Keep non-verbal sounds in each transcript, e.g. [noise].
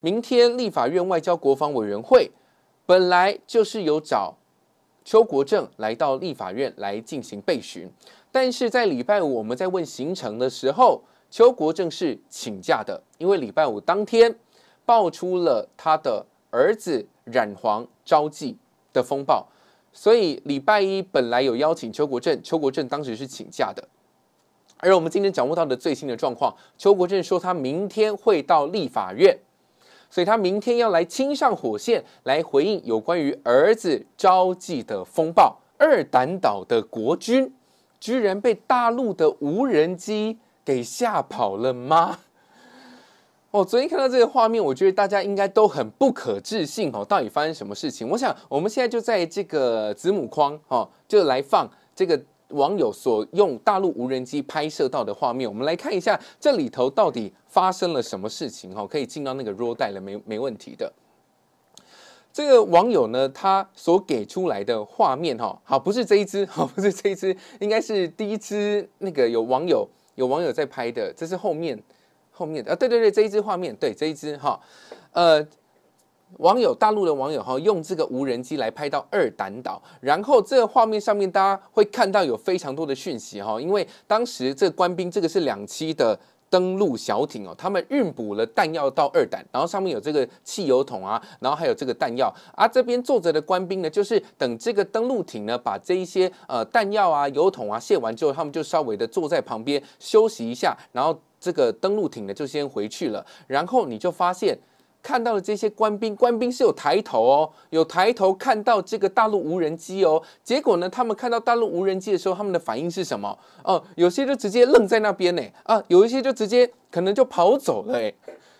明天立法院外交国防委员会本来就是有找邱国正来到立法院来进行备询，但是在礼拜五我们在问行程的时候，邱国正是请假的，因为礼拜五当天爆出了他的儿子染黄招妓的风暴，所以礼拜一本来有邀请邱国正，邱国正当时是请假的，而我们今天掌握到的最新的状况，邱国正说他明天会到立法院。所以他明天要来亲上火线来回应有关于儿子招妓的风暴。二胆岛的国军居然被大陆的无人机给吓跑了吗？[laughs] 哦，昨天看到这个画面，我觉得大家应该都很不可置信哦。到底发生什么事情？我想我们现在就在这个子母框哦，就来放这个。网友所用大陆无人机拍摄到的画面，我们来看一下这里头到底发生了什么事情哈？可以进到那个 r o d 带了，没？没问题的。这个网友呢，他所给出来的画面哈，好，不是这一只，好，不是这一只，应该是第一只那个有网友有网友在拍的，这是后面后面的啊，对对对，这一只画面，对这一只哈，呃。网友，大陆的网友哈，用这个无人机来拍到二胆岛，然后这个画面上面大家会看到有非常多的讯息哈，因为当时这官兵这个是两栖的登陆小艇哦，他们运补了弹药到二胆，然后上面有这个汽油桶啊，然后还有这个弹药，而这边坐着的官兵呢，就是等这个登陆艇呢把这一些呃弹药啊、油桶啊卸完之后，他们就稍微的坐在旁边休息一下，然后这个登陆艇呢就先回去了，然后你就发现。看到的这些官兵，官兵是有抬头哦，有抬头看到这个大陆无人机哦。结果呢，他们看到大陆无人机的时候，他们的反应是什么？哦，有些就直接愣在那边呢，啊，有一些就直接可能就跑走了诶。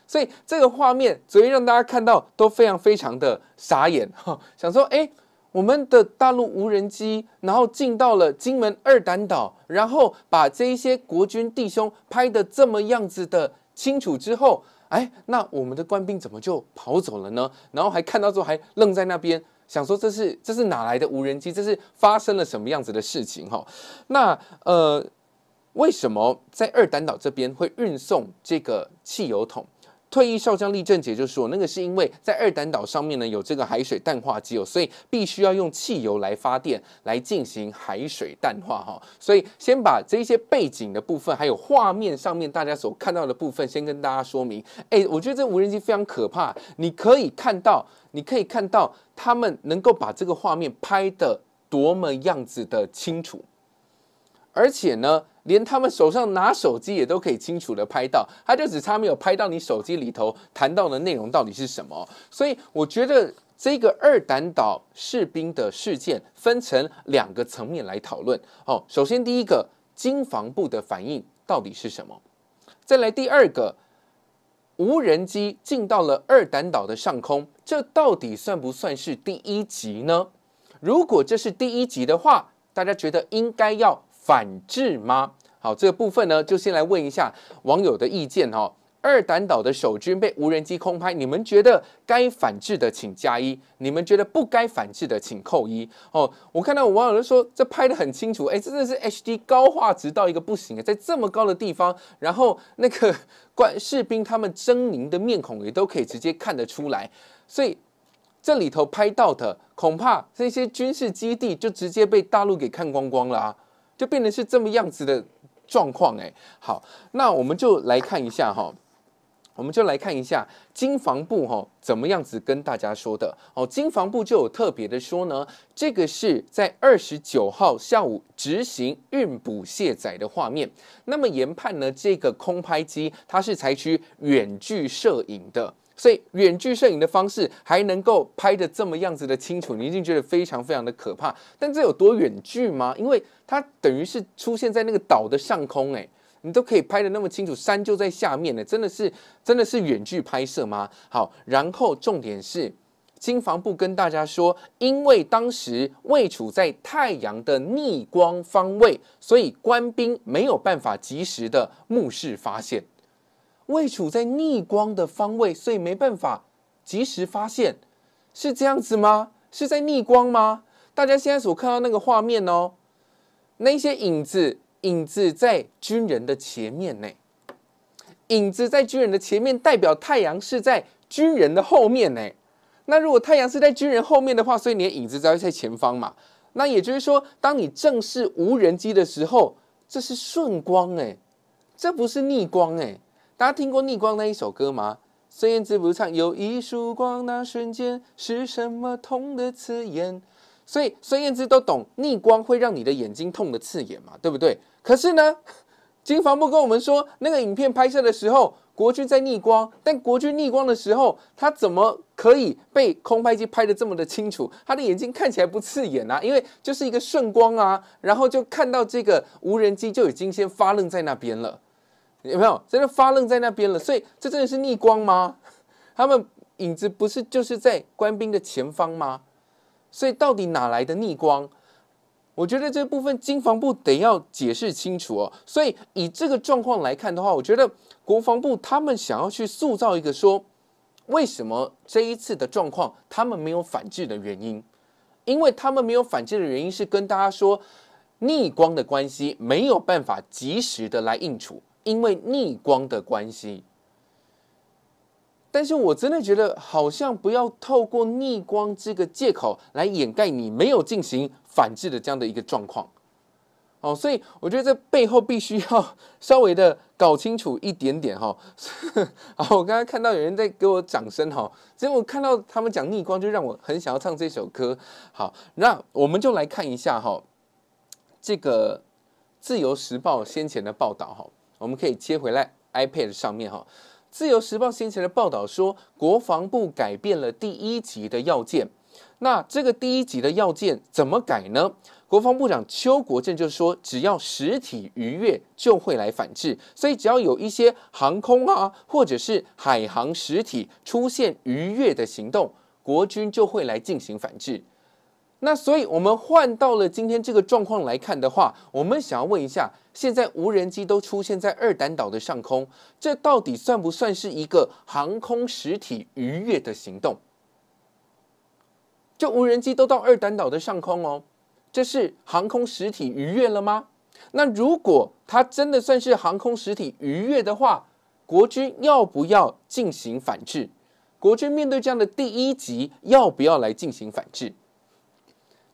所以这个画面昨天让大家看到都非常非常的傻眼哈，想说，哎，我们的大陆无人机，然后进到了金门二胆岛，然后把这一些国军弟兄拍的这么样子的清楚之后。哎，那我们的官兵怎么就跑走了呢？然后还看到之后还愣在那边，想说这是这是哪来的无人机？这是发生了什么样子的事情？哈，那呃，为什么在二胆岛这边会运送这个汽油桶？退役少将厉正杰就说：“那个是因为在二胆岛上面呢，有这个海水淡化机哦，所以必须要用汽油来发电来进行海水淡化哈。所以先把这些背景的部分，还有画面上面大家所看到的部分，先跟大家说明。哎，我觉得这无人机非常可怕，你可以看到，你可以看到他们能够把这个画面拍的多么样子的清楚。”而且呢，连他们手上拿手机也都可以清楚的拍到，他就只差没有拍到你手机里头谈到的内容到底是什么。所以我觉得这个二胆岛士兵的事件分成两个层面来讨论。哦，首先第一个，军防部的反应到底是什么？再来第二个，无人机进到了二胆岛的上空，这到底算不算是第一集呢？如果这是第一集的话，大家觉得应该要。反制吗？好，这个部分呢，就先来问一下网友的意见哈。二胆岛的守军被无人机空拍，你们觉得该反制的请加一，你们觉得不该反制的请扣一。哦，我看到有网友说，这拍的很清楚，哎，真的是 HD 高画质到一个不行啊，在这么高的地方，然后那个官士兵他们狰狞的面孔也都可以直接看得出来，所以这里头拍到的恐怕这些军事基地就直接被大陆给看光光了。啊。就变得是这么样子的状况哎，好，那我们就来看一下哈，我们就来看一下金防部哈怎么样子跟大家说的哦，金防部就有特别的说呢，这个是在二十九号下午执行运补卸载的画面，那么研判呢，这个空拍机它是采取远距摄影的。所以远距摄影的方式还能够拍的这么样子的清楚，你一定觉得非常非常的可怕。但这有多远距吗？因为它等于是出现在那个岛的上空，哎，你都可以拍的那么清楚，山就在下面呢，真的是真的是远距拍摄吗？好，然后重点是，经防部跟大家说，因为当时位处在太阳的逆光方位，所以官兵没有办法及时的目视发现。未处在逆光的方位，所以没办法及时发现，是这样子吗？是在逆光吗？大家现在所看到那个画面哦，那些影子，影子在军人的前面呢。影子在军人的前面，代表太阳是在军人的后面呢。那如果太阳是在军人后面的话，所以你的影子才会在前方嘛。那也就是说，当你正视无人机的时候，这是顺光哎，这不是逆光哎。大家听过逆光那一首歌吗？孙燕姿不是唱有一束光，那瞬间是什么痛的刺眼？所以孙燕姿都懂逆光会让你的眼睛痛的刺眼嘛，对不对？可是呢，[laughs] 金房部跟我们说，那个影片拍摄的时候，国军在逆光，但国军逆光的时候，他怎么可以被空拍机拍的这么的清楚？他的眼睛看起来不刺眼啊，因为就是一个顺光啊，然后就看到这个无人机就已经先发愣在那边了。有没有真的发愣在那边了？所以这真的是逆光吗？[laughs] 他们影子不是就是在官兵的前方吗？所以到底哪来的逆光？我觉得这部分军防部得要解释清楚哦。所以以这个状况来看的话，我觉得国防部他们想要去塑造一个说，为什么这一次的状况他们没有反制的原因，因为他们没有反制的原因是跟大家说逆光的关系，没有办法及时的来应处。因为逆光的关系，但是我真的觉得好像不要透过逆光这个借口来掩盖你没有进行反制的这样的一个状况哦，所以我觉得这背后必须要稍微的搞清楚一点点哈。[laughs] 我刚刚看到有人在给我掌声哈，所以我看到他们讲逆光就让我很想要唱这首歌。好，那我们就来看一下哈，这个《自由时报》先前的报道哈。我们可以接回来，iPad 上面哈，《自由时报》先前的报道说，国防部改变了第一级的要件。那这个第一级的要件怎么改呢？国防部长邱国正就说，只要实体逾越，就会来反制。所以，只要有一些航空啊，或者是海航实体出现逾越的行动，国军就会来进行反制。那所以，我们换到了今天这个状况来看的话，我们想要问一下：现在无人机都出现在二胆岛的上空，这到底算不算是一个航空实体逾越的行动？这无人机都到二胆岛的上空哦，这是航空实体逾越了吗？那如果它真的算是航空实体逾越的话，国军要不要进行反制？国军面对这样的第一级，要不要来进行反制？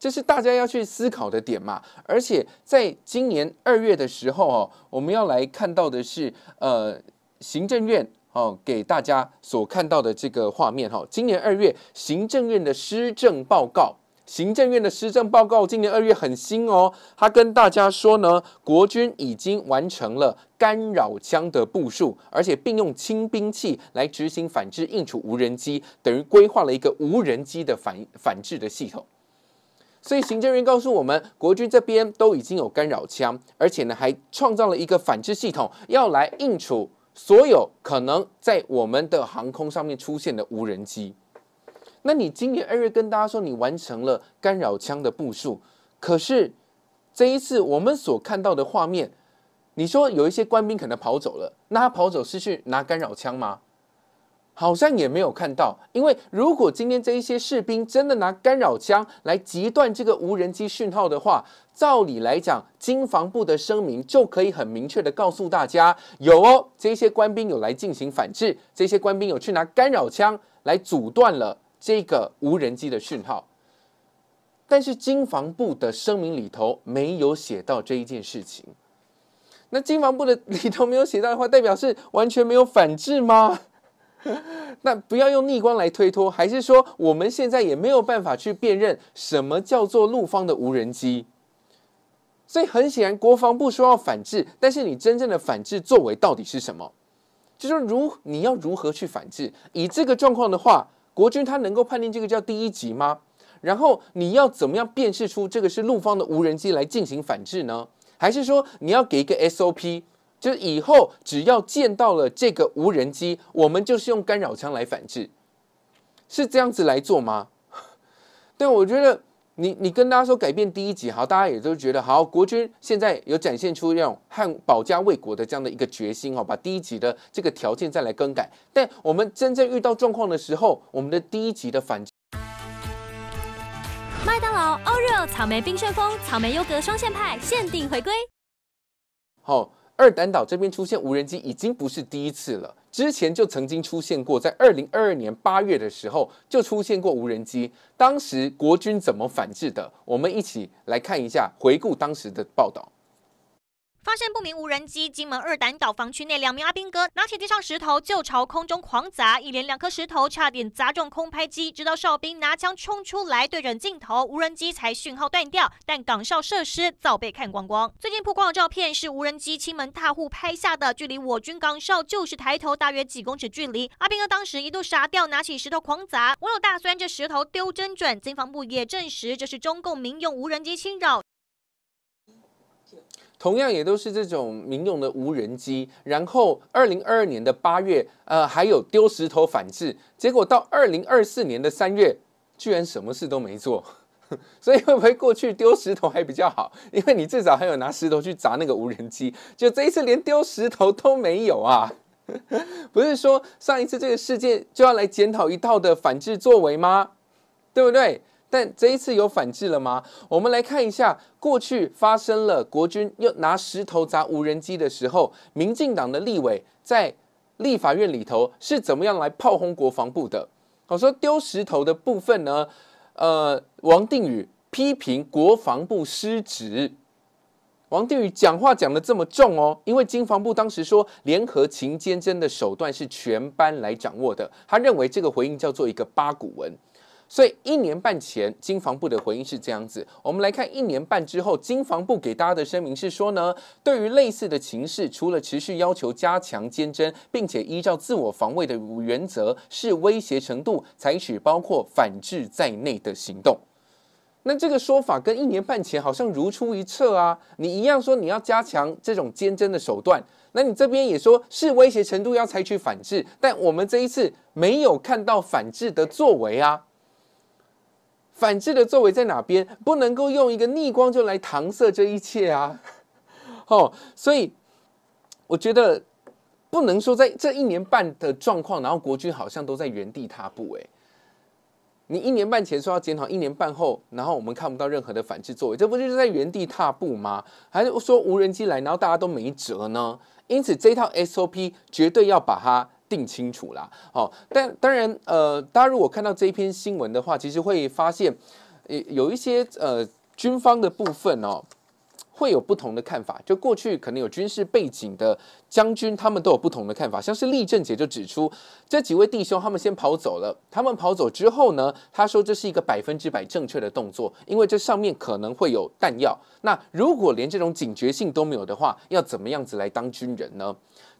这是大家要去思考的点嘛，而且在今年二月的时候哦，我们要来看到的是呃，行政院哦给大家所看到的这个画面哈。今年二月，行政院的施政报告，行政院的施政报告今年二月很新哦。他跟大家说呢，国军已经完成了干扰枪的部署，而且并用轻兵器来执行反制印处无人机，等于规划了一个无人机的反反制的系统。所以行政院告诉我们，国军这边都已经有干扰枪，而且呢还创造了一个反制系统，要来应处所有可能在我们的航空上面出现的无人机。那你今年二月跟大家说你完成了干扰枪的部署，可是这一次我们所看到的画面，你说有一些官兵可能跑走了，那他跑走是去拿干扰枪吗？好像也没有看到，因为如果今天这一些士兵真的拿干扰枪来截断这个无人机讯号的话，照理来讲，军防部的声明就可以很明确的告诉大家，有哦，这些官兵有来进行反制，这些官兵有去拿干扰枪来阻断了这个无人机的讯号。但是军防部的声明里头没有写到这一件事情，那军防部的 [laughs] 里头没有写到的话，代表是完全没有反制吗？[laughs] 那不要用逆光来推脱，还是说我们现在也没有办法去辨认什么叫做陆方的无人机？所以很显然，国防部说要反制，但是你真正的反制作为到底是什么？就说如你要如何去反制？以这个状况的话，国军他能够判定这个叫第一级吗？然后你要怎么样辨识出这个是陆方的无人机来进行反制呢？还是说你要给一个 SOP？就以后只要见到了这个无人机，我们就是用干扰枪来反制，是这样子来做吗？对，[laughs] 我觉得你你跟大家说改变第一集好，大家也都觉得好。国军现在有展现出这种汉保家卫国的这样的一个决心哈，把第一集的这个条件再来更改。但我们真正遇到状况的时候，我们的第一集的反麦当劳欧瑞草莓冰旋风草莓优格双线派限定回归，好。二胆岛这边出现无人机已经不是第一次了，之前就曾经出现过，在二零二二年八月的时候就出现过无人机，当时国军怎么反制的？我们一起来看一下回顾当时的报道。发现不明无人机，金门二胆岛防区内两名阿兵哥拿起地上石头就朝空中狂砸，一连两颗石头差点砸中空拍机，直到哨兵拿枪冲出来对准镜头，无人机才讯号断掉。但岗哨设施早被看光光。最近曝光的照片是无人机亲门踏户拍下的，距离我军岗哨就是抬头大约几公尺距离。阿兵哥当时一度傻掉，拿起石头狂砸。网友大虽然这石头丢真准，经防部也证实这是中共民用无人机侵扰。同样也都是这种民用的无人机，然后二零二二年的八月，呃，还有丢石头反制，结果到二零二四年的三月，居然什么事都没做，[laughs] 所以会不会过去丢石头还比较好？因为你至少还有拿石头去砸那个无人机，就这一次连丢石头都没有啊！[laughs] 不是说上一次这个事件就要来检讨一套的反制作为吗？对不对？但这一次有反制了吗？我们来看一下过去发生了国军又拿石头砸无人机的时候，民进党的立委在立法院里头是怎么样来炮轰国防部的。我说丢石头的部分呢，呃，王定宇批评国防部失职。王定宇讲话讲的这么重哦，因为经防部当时说联合勤监侦的手段是全班来掌握的，他认为这个回应叫做一个八股文。所以一年半前，金防部的回应是这样子。我们来看一年半之后，金防部给大家的声明是说呢，对于类似的情势，除了持续要求加强坚贞，并且依照自我防卫的原则，视威胁程度采取包括反制在内的行动。那这个说法跟一年半前好像如出一辙啊，你一样说你要加强这种坚贞的手段，那你这边也说是威胁程度要采取反制，但我们这一次没有看到反制的作为啊。反制的作为在哪边？不能够用一个逆光就来搪塞这一切啊！[laughs] 哦，所以我觉得不能说在这一年半的状况，然后国军好像都在原地踏步。哎，你一年半前说要检讨，一年半后，然后我们看不到任何的反制作为，这不就是在原地踏步吗？还是说无人机来，然后大家都没辙呢？因此，这套 SOP 绝对要把它。定清楚啦，好，但当然，呃，大家如果看到这一篇新闻的话，其实会发现，有有一些呃军方的部分哦，会有不同的看法。就过去可能有军事背景的将军，他们都有不同的看法。像是立正杰就指出，这几位弟兄他们先跑走了，他们跑走之后呢，他说这是一个百分之百正确的动作，因为这上面可能会有弹药。那如果连这种警觉性都没有的话，要怎么样子来当军人呢？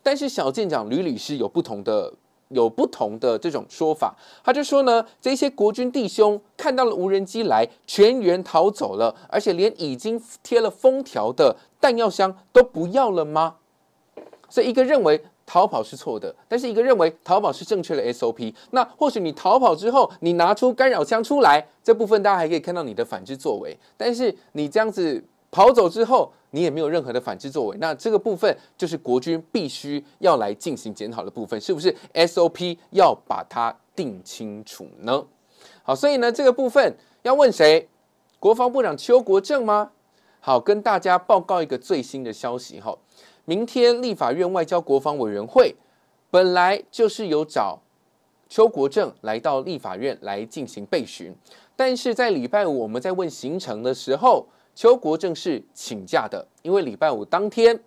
但是小舰长吕律师有不同的有不同的这种说法，他就说呢，这些国军弟兄看到了无人机来，全员逃走了，而且连已经贴了封条的弹药箱都不要了吗？所以一个认为逃跑是错的，但是一个认为逃跑是正确的 SOP。那或许你逃跑之后，你拿出干扰枪出来，这部分大家还可以看到你的反制作为，但是你这样子跑走之后。你也没有任何的反制作为，那这个部分就是国军必须要来进行检讨的部分，是不是 SOP 要把它定清楚呢？好，所以呢，这个部分要问谁？国防部长邱国正吗？好，跟大家报告一个最新的消息，哈，明天立法院外交国防委员会本来就是有找邱国正来到立法院来进行备询，但是在礼拜五我们在问行程的时候。邱国正是请假的，因为礼拜五当天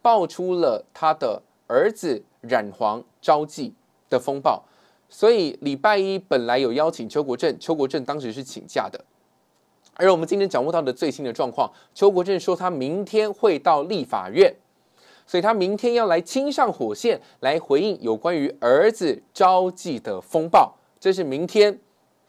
爆出了他的儿子染黄招妓的风暴，所以礼拜一本来有邀请邱国正，邱国正当时是请假的。而我们今天掌握到的最新的状况，邱国正说他明天会到立法院，所以他明天要来亲上火线来回应有关于儿子招妓的风暴，这是明天。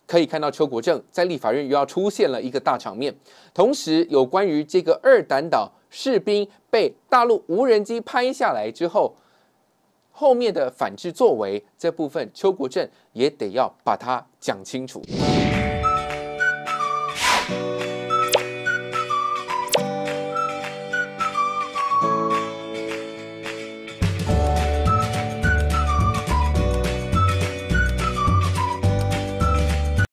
可以看到邱国正，在立法院又要出现了一个大场面。同时，有关于这个二胆岛士兵被大陆无人机拍下来之后，后面的反制作为这部分，邱国正也得要把它讲清楚。